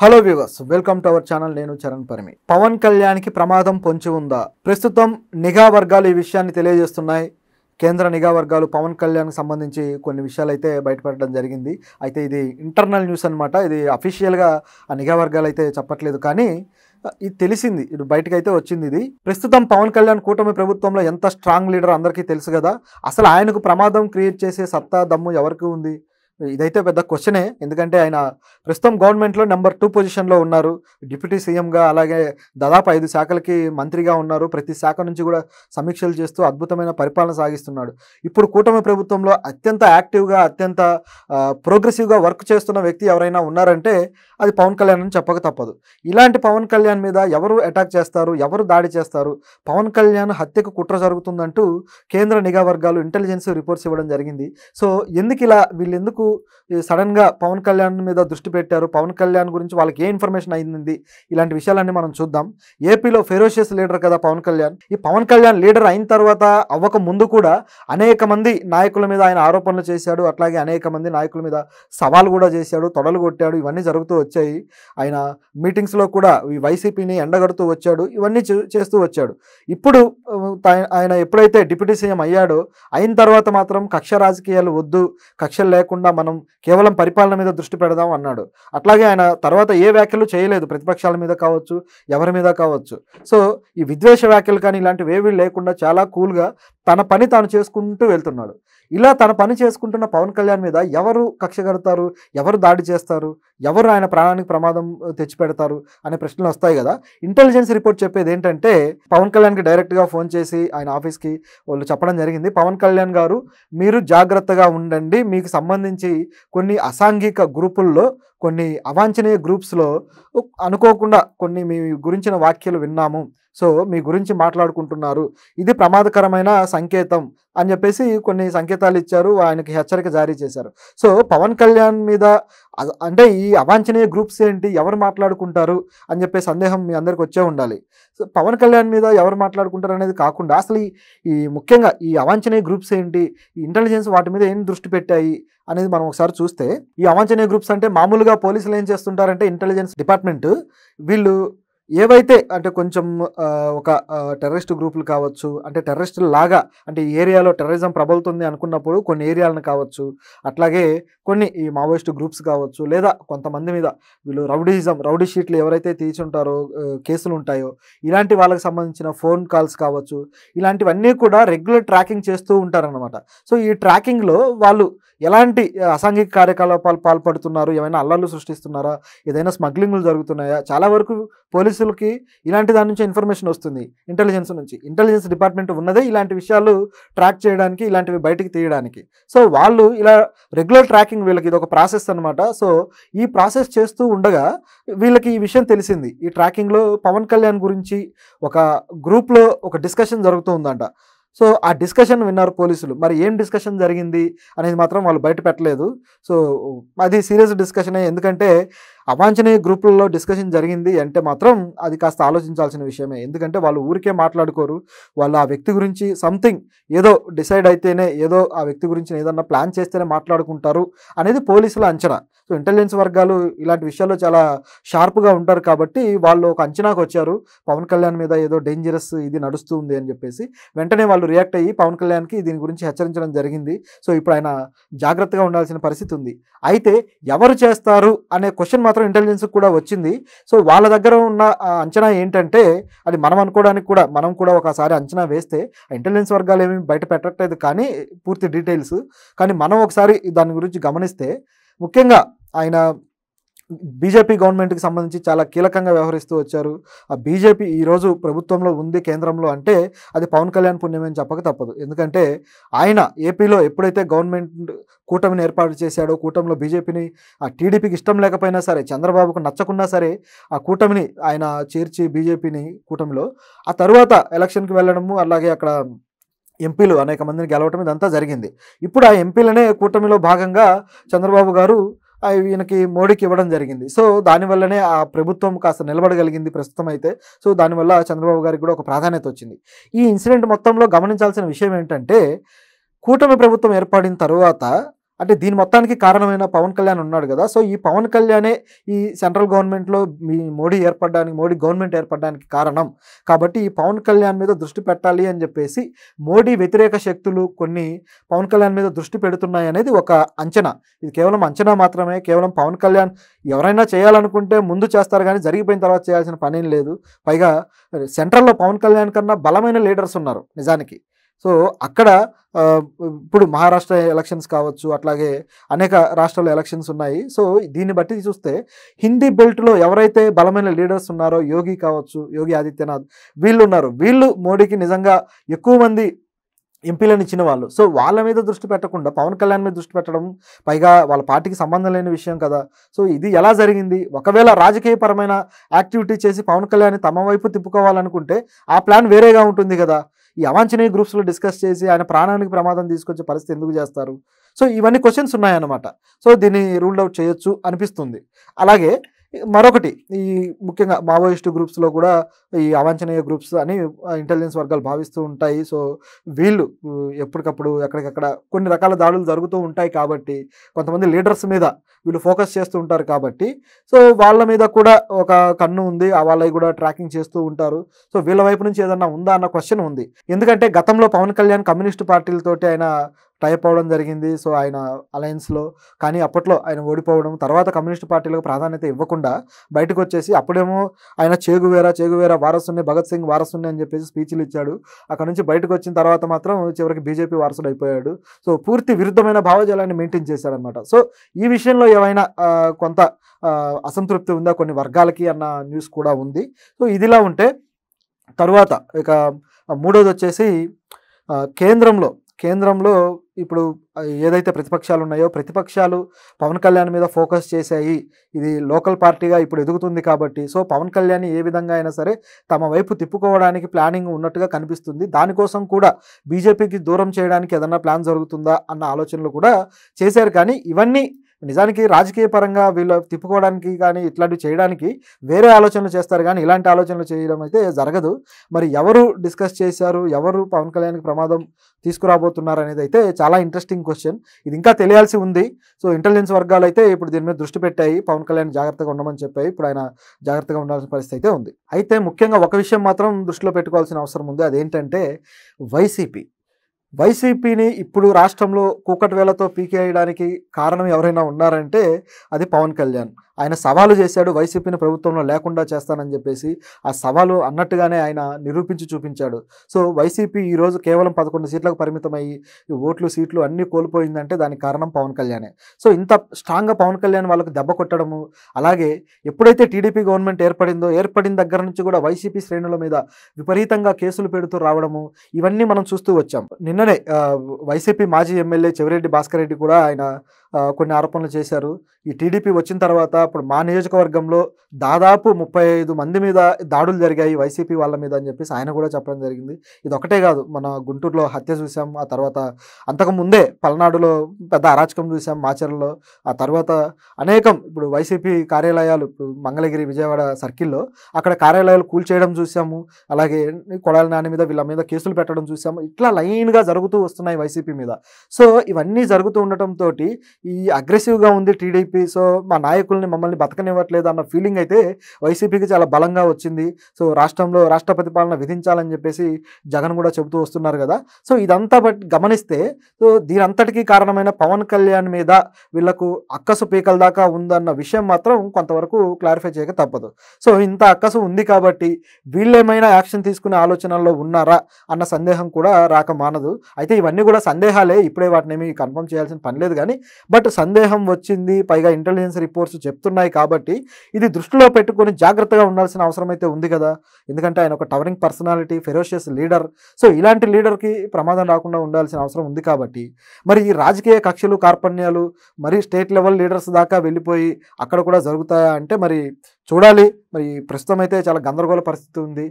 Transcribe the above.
hello viewers welcome to our channel నేను చరణ్ పరిమి పవన్ కళ్యాణ్కి ప్రమాదం పొంచి ఉందా ప్రస్తుతం నిఘా వర్గాలు ఈ విషయాన్ని తెలియజేస్తున్నాయి కేంద్ర నిఘా వర్గాలు పవన్ కళ్యాణ్కి సంబంధించి కొన్ని విషయాలు అయితే బయటపెట్టడం జరిగింది అయితే ఇది ఇంటర్నల్ న్యూస్ అనమాట ఇది అఫీషియల్గా ఆ నిఘా వర్గాలు అయితే చెప్పట్లేదు కానీ ఇది తెలిసింది ఇది బయటకు అయితే వచ్చింది ఇది ప్రస్తుతం పవన్ కళ్యాణ్ కూటమి ప్రభుత్వంలో ఎంత స్ట్రాంగ్ లీడర్ అందరికీ తెలుసు కదా అసలు ఆయనకు ప్రమాదం క్రియేట్ చేసే సత్తా దమ్ము ఎవరికి ఉంది ఇదైతే పెద్ద క్వశ్చనే ఎందుకంటే ఆయన ప్రస్తుతం గవర్నమెంట్లో నెంబర్ టూ పొజిషన్లో ఉన్నారు డిప్యూటీ సీఎంగా అలాగే దాదాపు ఐదు శాఖలకి మంత్రిగా ఉన్నారు ప్రతి శాఖ నుంచి కూడా సమీక్షలు చేస్తూ అద్భుతమైన పరిపాలన సాగిస్తున్నాడు ఇప్పుడు కూటమి ప్రభుత్వంలో అత్యంత యాక్టివ్గా అత్యంత ప్రోగ్రెసివ్గా వర్క్ చేస్తున్న వ్యక్తి ఎవరైనా ఉన్నారంటే అది పవన్ కళ్యాణ్ అని చెప్పక తప్పదు ఇలాంటి పవన్ కళ్యాణ్ మీద ఎవరు అటాక్ చేస్తారు ఎవరు దాడి చేస్తారు పవన్ కళ్యాణ్ హత్యకు కుట్ర జరుగుతుందంటూ కేంద్ర నిఘా వర్గాలు ఇంటెలిజెన్స్ రిపోర్ట్స్ ఇవ్వడం జరిగింది సో ఎందుకు ఇలా వీళ్ళెందుకు ఎందుకు సడన్గా పవన్ కళ్యాణ్ మీద దృష్టి పెట్టారు పవన్ కళ్యాణ్ గురించి వాళ్ళకి ఏ ఇన్ఫర్మేషన్ అయింది ఇలాంటి విషయాలన్నీ మనం చూద్దాం ఏపీలో ఫెరోషియస్ లీడర్ కదా పవన్ కళ్యాణ్ ఈ పవన్ కళ్యాణ్ లీడర్ అయిన తర్వాత అవ్వక ముందు కూడా అనేక మంది నాయకుల మీద ఆయన ఆరోపణలు చేశాడు అట్లాగే అనేక మంది నాయకుల మీద సవాల్ కూడా చేశాడు తొడలు కొట్టాడు ఇవన్నీ జరుగుతూ వచ్చాయి ఆయన మీటింగ్స్లో కూడా ఈ వైసీపీని ఎండగడుతూ వచ్చాడు ఇవన్నీ చేస్తూ వచ్చాడు ఇప్పుడు ఆయన ఎప్పుడైతే డిప్యూటీ సీఎం అయ్యాడో అయిన తర్వాత మాత్రం కక్ష రాజకీయాలు వద్దు కక్షలు లేకుండా మనం కేవలం పరిపాలన మీద దృష్టి పెడదాం అన్నాడు అట్లాగే ఆయన తర్వాత ఏ వ్యాఖ్యలు చేయలేదు ప్రతిపక్షాల మీద కావచ్చు ఎవరి మీద కావచ్చు సో ఈ విద్వేష వ్యాఖ్యలు కానీ ఇలాంటివి ఏవి లేకుండా చాలా కూల్గా తన పని తాను చేసుకుంటూ వెళ్తున్నాడు ఇలా తన పని చేసుకుంటున్న పవన్ కళ్యాణ్ మీద ఎవరు కక్ష కడతారు ఎవరు దాడి చేస్తారు ఎవరు ఆయన ప్రాణానికి ప్రమాదం తెచ్చిపెడతారు అనే ప్రశ్నలు వస్తాయి కదా ఇంటెలిజెన్స్ రిపోర్ట్ చెప్పేది ఏంటంటే పవన్ కళ్యాణ్కి డైరెక్ట్గా ఫోన్ చేసి ఆయన ఆఫీస్కి వాళ్ళు చెప్పడం జరిగింది పవన్ కళ్యాణ్ గారు మీరు జాగ్రత్తగా ఉండండి మీకు సంబంధించి కొన్ని అసాంఘిక గ్రూపుల్లో కొన్ని అవాంఛనీయ గ్రూప్స్లో అనుకోకుండా కొన్ని మీ గురించిన వ్యాఖ్యలు విన్నాము సో మీ గురించి మాట్లాడుకుంటున్నారు ఇది ప్రమాదకరమైన సంకేతం అని చెప్పేసి కొన్ని సంకేతాలు ఇచ్చారు ఆయనకి హెచ్చరిక జారీ చేశారు సో పవన్ కళ్యాణ్ మీద అంటే ఈ అవాంఛనీయ గ్రూప్స్ ఏంటి ఎవరు మాట్లాడుకుంటారు అని చెప్పే సందేహం మీ అందరికి వచ్చే ఉండాలి సో పవన్ కళ్యాణ్ మీద ఎవరు మాట్లాడుకుంటారు అనేది కాకుండా అసలు ఈ ముఖ్యంగా ఈ అవాంఛనీయ గ్రూప్స్ ఏంటి ఈ ఇంటెలిజెన్స్ వాటి మీద ఏం దృష్టి పెట్టాయి అనేది మనం ఒకసారి చూస్తే ఈ అవాంఛనీయ గ్రూప్స్ అంటే మామూలుగా పోలీసులు ఏం చేస్తుంటారంటే ఇంటెలిజెన్స్ డిపార్ట్మెంట్ వీళ్ళు ఏవైతే అంటే కొంచెం ఒక టెర్రరిస్ట్ గ్రూపులు కావచ్చు అంటే టెర్రరిస్టులు లాగా అంటే ఈ ఏరియాలో టెర్రరిజం ప్రబలుతుంది అనుకున్నప్పుడు కొన్ని ఏరియాలను కావచ్చు అట్లాగే కొన్ని ఈ మావోయిస్ట్ గ్రూప్స్ కావచ్చు లేదా కొంతమంది మీద వీళ్ళు రౌడీజం రౌడీ షీట్లు ఎవరైతే తీర్చుంటారో కేసులు ఉంటాయో ఇలాంటి వాళ్ళకి సంబంధించిన ఫోన్ కాల్స్ కావచ్చు ఇలాంటివన్నీ కూడా రెగ్యులర్ ట్రాకింగ్ చేస్తూ ఉంటారనమాట సో ఈ ట్రాకింగ్లో వాళ్ళు ఎలాంటి అసాంఘిక కార్యకలాపాలు పాల్పడుతున్నారు ఏమైనా అల్లర్లు సృష్టిస్తున్నారా ఏదైనా స్మగ్లింగ్లు జరుగుతున్నాయా చాలా వరకు పోలీస్ పోలీసులకి ఇలాంటి దాని నుంచి ఇన్ఫర్మేషన్ వస్తుంది ఇంటెలిజెన్స్ నుంచి ఇంటెలిజెన్స్ డిపార్ట్మెంట్ ఉన్నదే ఇలాంటి విషయాలు ట్రాక్ చేయడానికి ఇలాంటివి బయటికి తీయడానికి సో వాళ్ళు ఇలా రెగ్యులర్ ట్రాకింగ్ వీళ్ళకి ఇది ఒక ప్రాసెస్ అనమాట సో ఈ ప్రాసెస్ చేస్తూ ఉండగా వీళ్ళకి ఈ విషయం తెలిసింది ఈ ట్రాకింగ్లో పవన్ కళ్యాణ్ గురించి ఒక గ్రూప్లో ఒక డిస్కషన్ జరుగుతూ ఉందంట సో ఆ డిస్కషన్ విన్నారు పోలీసులు మరి ఏం డిస్కషన్ జరిగింది అనేది మాత్రం వాళ్ళు బయట పెట్టలేదు సో అది సీరియస్ డిస్కషనే ఎందుకంటే అవాంఛనీయ గ్రూపులలో డిస్కషన్ జరిగింది అంటే మాత్రం అది కాస్త ఆలోచించాల్సిన విషయమే ఎందుకంటే వాళ్ళు ఊరికే మాట్లాడుకోరు వాళ్ళు ఆ వ్యక్తి గురించి సంథింగ్ ఏదో డిసైడ్ అయితేనే ఏదో ఆ వ్యక్తి గురించి ఏదన్నా ప్లాన్ చేస్తేనే మాట్లాడుకుంటారు అనేది పోలీసుల అంచనా సో ఇంటెలిజెన్స్ వర్గాలు ఇలాంటి విషయాల్లో చాలా షార్ప్గా ఉంటారు కాబట్టి వాళ్ళు ఒక అంచనాకు వచ్చారు పవన్ కళ్యాణ్ మీద ఏదో డేంజరస్ ఇది నడుస్తుంది అని చెప్పేసి వెంటనే వాళ్ళు రియాక్ట్ అయ్యి పవన్ కళ్యాణ్కి దీని గురించి హెచ్చరించడం జరిగింది సో ఇప్పుడు ఆయన జాగ్రత్తగా ఉండాల్సిన పరిస్థితి ఉంది అయితే ఎవరు చేస్తారు అనే క్వశ్చన్ మాత్రం ఇంటెలిజెన్స్ కూడా వచ్చింది సో వాళ్ళ దగ్గర ఉన్న అంచనా ఏంటంటే అది మనం అనుకోవడానికి కూడా మనం కూడా ఒకసారి అంచనా వేస్తే ఇంటెలిజెన్స్ వర్గాలు ఏమి బయట పెట్టట్లేదు కానీ పూర్తి డీటెయిల్స్ కానీ మనం ఒకసారి దాని గురించి గమనిస్తే ముఖ్యంగా ఆయన బీజేపీ గవర్నమెంట్కి సంబంధించి చాలా కీలకంగా వ్యవహరిస్తూ వచ్చారు ఆ బీజేపీ ఈరోజు ప్రభుత్వంలో ఉంది కేంద్రంలో అంటే అది పవన్ కళ్యాణ్ పుణ్యమని చెప్పక తప్పదు ఎందుకంటే ఆయన ఏపీలో ఎప్పుడైతే గవర్నమెంట్ కూటమిని ఏర్పాటు చేశాడో కూటమిలో బీజేపీని ఆ టీడీపీకి ఇష్టం లేకపోయినా సరే చంద్రబాబుకు నచ్చకున్నా సరే ఆ కూటమిని ఆయన చేర్చి బీజేపీని కూటమిలో ఆ తర్వాత ఎలక్షన్కి వెళ్ళడము అలాగే అక్కడ ఎంపీలు అనేక మందిని గెలవటం ఇదంతా జరిగింది ఇప్పుడు ఆ ఎంపీలనే కూటమిలో భాగంగా చంద్రబాబు గారు ఈయనకి మోడీకి ఇవ్వడం జరిగింది సో దానివల్లనే ఆ ప్రభుత్వం కాస్త నిలబడగలిగింది ప్రస్తుతం అయితే సో దానివల్ల చంద్రబాబు గారికి కూడా ఒక ప్రాధాన్యత వచ్చింది ఈ ఇన్సిడెంట్ మొత్తంలో గమనించాల్సిన విషయం ఏంటంటే కూటమి ప్రభుత్వం ఏర్పడిన తర్వాత అంటే దీని మొత్తానికి కారణమైన పవన్ కళ్యాణ్ ఉన్నాడు కదా సో ఈ పవన్ కళ్యాణే ఈ సెంట్రల్ గవర్నమెంట్లో మీ మోడీ ఏర్పడడానికి మోడీ గవర్నమెంట్ ఏర్పడడానికి కారణం కాబట్టి ఈ పవన్ కళ్యాణ్ మీద దృష్టి పెట్టాలి అని చెప్పేసి మోడీ వ్యతిరేక శక్తులు కొన్ని పవన్ కళ్యాణ్ మీద దృష్టి పెడుతున్నాయి అనేది ఒక అంచనా ఇది కేవలం అంచనా మాత్రమే కేవలం పవన్ కళ్యాణ్ ఎవరైనా చేయాలనుకుంటే ముందు చేస్తారు కానీ జరిగిపోయిన తర్వాత చేయాల్సిన పనేం లేదు పైగా సెంట్రల్లో పవన్ కళ్యాణ్ కన్నా బలమైన లీడర్స్ ఉన్నారు నిజానికి సో అక్కడ ఇప్పుడు మహారాష్ట్ర ఎలక్షన్స్ కావచ్చు అట్లాగే అనేక రాష్ట్రాల ఎలక్షన్స్ ఉన్నాయి సో దీన్ని బట్టి చూస్తే హిందీ బెల్ట్లో ఎవరైతే బలమైన లీడర్స్ ఉన్నారో యోగి కావచ్చు యోగి ఆదిత్యనాథ్ వీళ్ళు ఉన్నారు వీళ్ళు మోడీకి నిజంగా ఎక్కువ మంది ఎంపీలను ఇచ్చిన వాళ్ళు సో వాళ్ళ మీద దృష్టి పెట్టకుండా పవన్ కళ్యాణ్ మీద దృష్టి పెట్టడం పైగా వాళ్ళ పార్టీకి సంబంధం లేని విషయం కదా సో ఇది ఎలా జరిగింది ఒకవేళ రాజకీయపరమైన యాక్టివిటీ చేసి పవన్ కళ్యాణ్ తమ వైపు తిప్పుకోవాలనుకుంటే ఆ ప్లాన్ వేరేగా ఉంటుంది కదా ఈ అవాంఛనీయ గ్రూప్స్లో డిస్కస్ చేసి ఆయన ప్రాణానికి ప్రమాదం తీసుకొచ్చే పరిస్థితి ఎందుకు చేస్తారు సో ఇవన్నీ క్వశ్చన్స్ ఉన్నాయన్నమాట సో దీన్ని రూల్డ్ అవుట్ చేయొచ్చు అనిపిస్తుంది అలాగే మరొకటి ఈ ముఖ్యంగా మావోయిస్టు గ్రూప్స్లో కూడా ఈ అవాంఛనీయ గ్రూప్స్ అని ఇంటెలిజెన్స్ వర్గాలు భావిస్తూ ఉంటాయి సో వీళ్ళు ఎప్పటికప్పుడు ఎక్కడికక్కడ కొన్ని రకాల దాడులు జరుగుతూ ఉంటాయి కాబట్టి కొంతమంది లీడర్స్ మీద వీళ్ళు ఫోకస్ చేస్తూ ఉంటారు కాబట్టి సో వాళ్ళ మీద కూడా ఒక కన్ను ఉంది వాళ్ళవి కూడా ట్రాకింగ్ చేస్తూ ఉంటారు సో వీళ్ళ వైపు నుంచి ఏదన్నా ఉందా అన్న క్వశ్చన్ ఉంది ఎందుకంటే గతంలో పవన్ కళ్యాణ్ కమ్యూనిస్టు పార్టీలతోటి ఆయన టైప్ అవడం జరిగింది సో ఆయన అలయన్స్లో కానీ అప్పట్లో ఆయన ఓడిపోవడం తర్వాత కమ్యూనిస్ట్ పార్టీలకు ప్రాధాన్యత ఇవ్వకుండా బయటకు వచ్చేసి అప్పుడేమో ఆయన చేగువేరా చేగువేరా వారసుని భగత్ సింగ్ వారసుని అని చెప్పేసి స్పీచ్లు ఇచ్చాడు అక్కడ నుంచి బయటకు వచ్చిన తర్వాత మాత్రం చివరికి బీజేపీ వారసుడు అయిపోయాడు సో పూర్తి విరుద్ధమైన భావజాలాన్ని మెయింటైన్ చేశాడనమాట సో ఈ విషయంలో ఏమైనా కొంత అసంతృప్తి ఉందా కొన్ని వర్గాలకి అన్న న్యూస్ కూడా ఉంది సో ఇదిలా ఉంటే తరువాత ఇక మూడోది వచ్చేసి కేంద్రంలో కేంద్రంలో ఇప్పుడు ఏదైతే ప్రతిపక్షాలు ఉన్నాయో ప్రతిపక్షాలు పవన్ కళ్యాణ్ మీద ఫోకస్ చేశాయి ఇది లోకల్ పార్టీగా ఇప్పుడు ఎదుగుతుంది కాబట్టి సో పవన్ కళ్యాణ్ ఏ విధంగా అయినా సరే తమ వైపు తిప్పుకోవడానికి ప్లానింగ్ ఉన్నట్టుగా కనిపిస్తుంది దానికోసం కూడా బీజేపీకి దూరం చేయడానికి ఏదన్నా ప్లాన్ జరుగుతుందా అన్న ఆలోచనలు కూడా చేశారు కానీ ఇవన్నీ నిజానికి రాజకీయ పరంగా వీళ్ళు తిప్పుకోవడానికి కానీ ఇట్లాంటివి చేయడానికి వేరే ఆలోచనలు చేస్తారు కానీ ఇలాంటి ఆలోచనలు చేయడం అయితే జరగదు మరి ఎవరు డిస్కస్ చేశారు ఎవరు పవన్ కళ్యాణ్కి ప్రమాదం తీసుకురాబోతున్నారు అనేది అయితే చాలా ఇంట్రెస్టింగ్ క్వశ్చన్ ఇది ఇంకా తెలియాల్సి ఉంది సో ఇంటెలిజెన్స్ వర్గాలు అయితే ఇప్పుడు దీని మీద దృష్టి పెట్టాయి పవన్ కళ్యాణ్ జాగ్రత్తగా ఉండమని చెప్పాయి ఇప్పుడు ఆయన జాగ్రత్తగా ఉండాల్సిన పరిస్థితి అయితే ఉంది అయితే ముఖ్యంగా ఒక విషయం మాత్రం దృష్టిలో పెట్టుకోవాల్సిన అవసరం ఉంది అదేంటంటే వైసీపీ వైసీపీని ఇప్పుడు రాష్ట్రంలో కూకట్వేలతో పీకేయడానికి కారణం ఎవరైనా ఉన్నారంటే అది పవన్ కళ్యాణ్ ఆయన సవాలు చేశాడు వైసీపీని ప్రభుత్వంలో లేకుండా చేస్తానని చెప్పేసి ఆ సవాలు అన్నట్టుగానే ఆయన నిరూపించి చూపించాడు సో వైసీపీ ఈరోజు కేవలం పదకొండు సీట్లకు పరిమితమయ్యి ఓట్లు సీట్లు అన్నీ కోల్పోయిందంటే దానికి కారణం పవన్ కళ్యాణే సో ఇంత స్ట్రాంగ్గా పవన్ కళ్యాణ్ వాళ్ళకు దెబ్బ కొట్టడము అలాగే ఎప్పుడైతే టీడీపీ గవర్నమెంట్ ఏర్పడిందో ఏర్పడిన దగ్గర నుంచి కూడా వైసీపీ శ్రేణుల మీద విపరీతంగా కేసులు పెడుతూ రావడము ఇవన్నీ మనం చూస్తూ వచ్చాం నిన్న నిన్ననే వైసీపీ మాజీ ఎమ్మెల్యే చెవిరెడ్డి భాస్కర్ రెడ్డి కూడా ఆయన కొన్ని ఆరోపణలు చేశారు ఈ టీడీపీ వచ్చిన తర్వాత ఇప్పుడు మా నియోజకవర్గంలో దాదాపు ముప్పై ఐదు మంది మీద దాడులు జరిగాయి వైసీపీ వాళ్ళ మీద అని చెప్పేసి ఆయన కూడా చెప్పడం జరిగింది ఇది ఒకటే కాదు మన గుంటూరులో హత్య చూసాం ఆ తర్వాత అంతకుముందే పల్నాడులో పెద్ద అరాచకం చూసాం మాచర్లో ఆ తర్వాత అనేకం ఇప్పుడు వైసీపీ కార్యాలయాలు మంగళగిరి విజయవాడ సర్కిల్లో అక్కడ కార్యాలయాలు కూల్చేయడం చూసాము అలాగే కొడాలి నాని మీద వీళ్ళ మీద కేసులు పెట్టడం చూసాము ఇట్లా లైన్గా జరుగుతూ వస్తున్నాయి వైసీపీ మీద సో ఇవన్నీ జరుగుతూ ఉండటంతో ఈ అగ్రెసివ్గా ఉంది టీడీపీ సో మా నాయకుల్ని మమ్మల్ని బతకనివ్వట్లేదు అన్న ఫీలింగ్ అయితే వైసీపీకి చాలా బలంగా వచ్చింది సో రాష్ట్రంలో రాష్ట్రపతి పాలన విధించాలని చెప్పేసి జగన్ కూడా చెబుతూ వస్తున్నారు కదా సో ఇదంతా గమనిస్తే సో దీనంతటికీ కారణమైన పవన్ కళ్యాణ్ మీద వీళ్లకు అక్కసు పీకల దాకా ఉందన్న విషయం మాత్రం కొంతవరకు క్లారిఫై చేయక తప్పదు సో ఇంత అక్కసు ఉంది కాబట్టి వీళ్ళేమైనా యాక్షన్ తీసుకునే ఆలోచనల్లో ఉన్నారా అన్న సందేహం కూడా రాక మానదు అయితే ఇవన్నీ కూడా సందేహాలే ఇప్పుడే వాటిని కన్ఫర్మ్ చేయాల్సిన పని లేదు కానీ బట్ సందేహం వచ్చింది పైగా ఇంటెలిజెన్స్ రిపోర్ట్స్ చెప్తున్నాయి కాబట్టి ఇది దృష్టిలో పెట్టుకొని జాగ్రత్తగా ఉండాల్సిన అవసరం అయితే ఉంది కదా ఎందుకంటే ఆయన ఒక towering personality ferocious leader so ఇలాంటి లీడర్కి ప్రమాదం రాకుండా ఉండాల్సిన అవసరం ఉంది కాబట్టి మరి ఈ రాజకీయ కక్షలు కార్పణ్యాలు మరి స్టేట్ లెవెల్ లీడర్స్ దాకా వెళ్ళిపోయి అక్కడ కూడా జరుగుతాయా అంటే మరి చూడాలి మరి ప్రస్తుతం అయితే చాలా గందరగోళ పరిస్థితి ఉంది